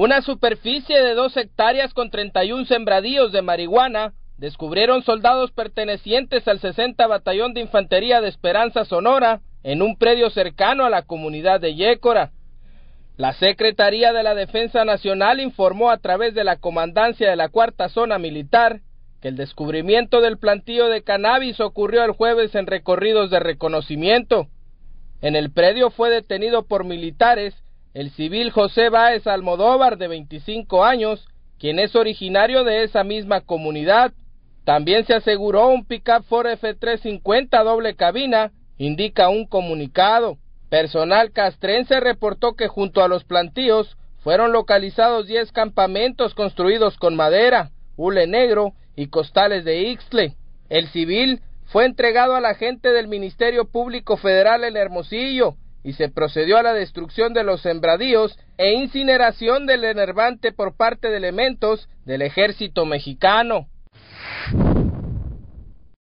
Una superficie de dos hectáreas con 31 sembradíos de marihuana descubrieron soldados pertenecientes al 60 Batallón de Infantería de Esperanza Sonora en un predio cercano a la comunidad de Yécora. La Secretaría de la Defensa Nacional informó a través de la Comandancia de la Cuarta Zona Militar que el descubrimiento del plantío de cannabis ocurrió el jueves en recorridos de reconocimiento. En el predio fue detenido por militares el civil José Báez Almodóvar, de 25 años, quien es originario de esa misma comunidad. También se aseguró un pickup Ford F350 doble cabina, indica un comunicado. Personal castrense reportó que junto a los plantíos fueron localizados 10 campamentos construidos con madera, hule negro y costales de Ixtle. El civil fue entregado a la gente del Ministerio Público Federal en Hermosillo, y se procedió a la destrucción de los sembradíos e incineración del enervante por parte de elementos del ejército mexicano.